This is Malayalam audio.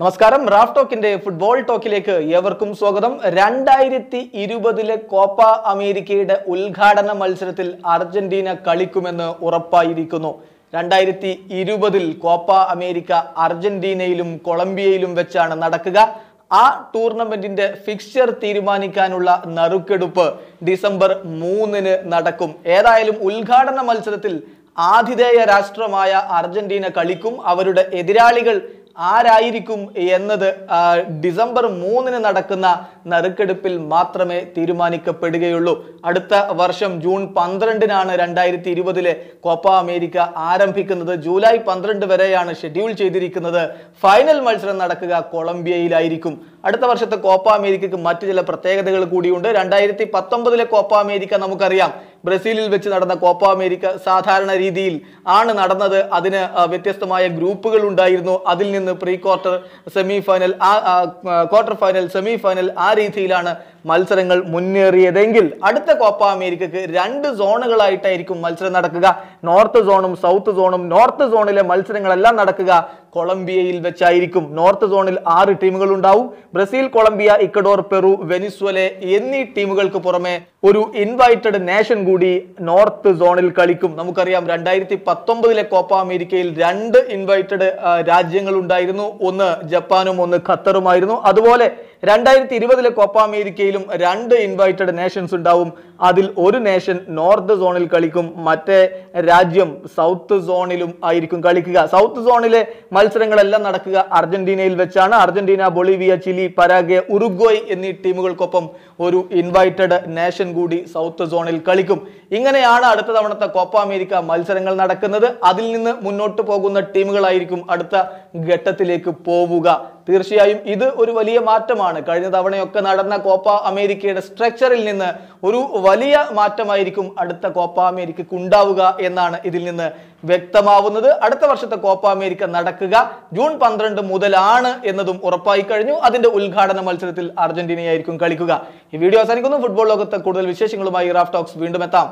നമസ്കാരം റാഫ് ടോക്കിന്റെ ഫുട്ബോൾ ടോക്കിലേക്ക് ഏവർക്കും സ്വാഗതം രണ്ടായിരത്തി ഇരുപതിലെ കോപ്പ അമേരിക്കയുടെ ഉദ്ഘാടന മത്സരത്തിൽ അർജന്റീന കളിക്കുമെന്ന് ഉറപ്പായിരിക്കുന്നു രണ്ടായിരത്തി ഇരുപതിൽ കോപ്പ അമേരിക്ക അർജന്റീനയിലും കൊളംബിയയിലും വെച്ചാണ് നടക്കുക ആ ടൂർണമെന്റിന്റെ ഫിക്സ്ചർ തീരുമാനിക്കാനുള്ള നറുക്കെടുപ്പ് ഡിസംബർ മൂന്നിന് നടക്കും ഏതായാലും ഉദ്ഘാടന മത്സരത്തിൽ ആതിഥേയ രാഷ്ട്രമായ അർജന്റീന കളിക്കും അവരുടെ എതിരാളികൾ ആരായിരിക്കും എന്നത് ഡിസംബർ മൂന്നിന് നടക്കുന്ന നറുക്കെടുപ്പിൽ മാത്രമേ തീരുമാനിക്കപ്പെടുകയുള്ളൂ അടുത്ത വർഷം ജൂൺ പന്ത്രണ്ടിനാണ് രണ്ടായിരത്തി ഇരുപതിലെ കോപ്പ അമേരിക്ക ആരംഭിക്കുന്നത് ജൂലൈ പന്ത്രണ്ട് വരെയാണ് ഷെഡ്യൂൾ ചെയ്തിരിക്കുന്നത് ഫൈനൽ മത്സരം നടക്കുക കൊളംബിയയിലായിരിക്കും അടുത്ത വർഷത്തെ കോപ്പ അമേരിക്കക്ക് മറ്റു ചില പ്രത്യേകതകൾ കൂടിയുണ്ട് രണ്ടായിരത്തി പത്തൊമ്പതിലെ കോപ്പ അമേരിക്ക നമുക്കറിയാം ബ്രസീലിൽ വെച്ച് നടന്ന കോപ്പ അമേരിക്ക സാധാരണ രീതിയിൽ ആണ് നടന്നത് അതിന് വ്യത്യസ്തമായ ഗ്രൂപ്പുകൾ ഉണ്ടായിരുന്നു അതിൽ നിന്ന് പ്രീ ക്വാർട്ടർ സെമി ഫൈനൽ ആ ക്വാർട്ടർ ഫൈനൽ സെമി ഫൈനൽ ആ രീതിയിലാണ് മത്സരങ്ങൾ മുന്നേറിയതെങ്കിൽ അടുത്ത കോപ്പ അമേരിക്കക്ക് രണ്ട് സോണുകളായിട്ടായിരിക്കും മത്സരം നടക്കുക നോർത്ത് സോണും സൗത്ത് സോണും നോർത്ത് സോണിലെ മത്സരങ്ങളെല്ലാം നടക്കുക കൊളംബിയയിൽ വെച്ചായിരിക്കും നോർത്ത് സോണിൽ ആറ് ടീമുകൾ ഉണ്ടാവും Brazil Colombia Ecuador Peru Venezuela എന്നീ ടീമുകൾക്ക് പുറമെ ഒരു ഇൻവൈറ്റഡ് നേഷൻ കൂടി നോർത്ത് സോണിൽ കളിക്കും നമുക്കറിയാം രണ്ടായിരത്തി പത്തൊമ്പതിലെ കോപ്പ അമേരിക്കയിൽ രണ്ട് ഇൻവൈറ്റഡ് രാജ്യങ്ങൾ ഉണ്ടായിരുന്നു ഒന്ന് ജപ്പാനും ഒന്ന് ഖത്തറുമായിരുന്നു അതുപോലെ രണ്ടായിരത്തി ഇരുപതിലെ കോപ്പ അമേരിക്കയിലും രണ്ട് ഇൻവൈറ്റഡ് നേഷൻസ് ഉണ്ടാവും അതിൽ ഒരു നേഷൻ നോർത്ത് സോണിൽ കളിക്കും മറ്റേ രാജ്യം സൗത്ത് സോണിലും ആയിരിക്കും കളിക്കുക സൗത്ത് സോണിലെ മത്സരങ്ങളെല്ലാം നടക്കുക അർജന്റീനയിൽ വെച്ചാണ് Argentina Bolivia Chile Paraguay Uruguay എന്നീ ടീമുകൾക്കൊപ്പം ഒരു ഇൻവൈറ്റഡ് നേഷൻ കൂടി സൗത്ത് സോണിൽ കളിക്കും ഇങ്ങനെയാണ് അടുത്ത തവണത്തെ കോപ്പ അമേരിക്ക മത്സരങ്ങൾ നടക്കുന്നത് അതിൽ നിന്ന് മുന്നോട്ട് പോകുന്ന ടീമുകളായിരിക്കും അടുത്ത ഘട്ടത്തിലേക്ക് പോവുക തീർച്ചയായും ഇത് ഒരു വലിയ മാറ്റമാണ് കഴിഞ്ഞ തവണയൊക്കെ നടന്ന കോപ്പ അമേരിക്കയുടെ സ്ട്രക്ചറിൽ നിന്ന് ഒരു വലിയ മാറ്റമായിരിക്കും അടുത്ത കോപ്പ അമേരിക്കയ്ക്ക് ഉണ്ടാവുക എന്നാണ് ഇതിൽ നിന്ന് വ്യക്തമാവുന്നത് അടുത്ത വർഷത്തെ കോപ്പ അമേരിക്ക നടക്കുക ജൂൺ പന്ത്രണ്ട് മുതലാണ് എന്നതും ഉറപ്പായി കഴിഞ്ഞു അതിന്റെ ഉദ്ഘാടന മത്സരത്തിൽ അർജന്റീനയായിരിക്കും കളിക്കുക ഈ വീഡിയോ അവസാനിക്കുന്നു ഫുട്ബോൾ ലോകത്തെ കൂടുതൽ വിശേഷങ്ങളുമായി റാഫ് ടോക്സ് വീണ്ടും എത്താം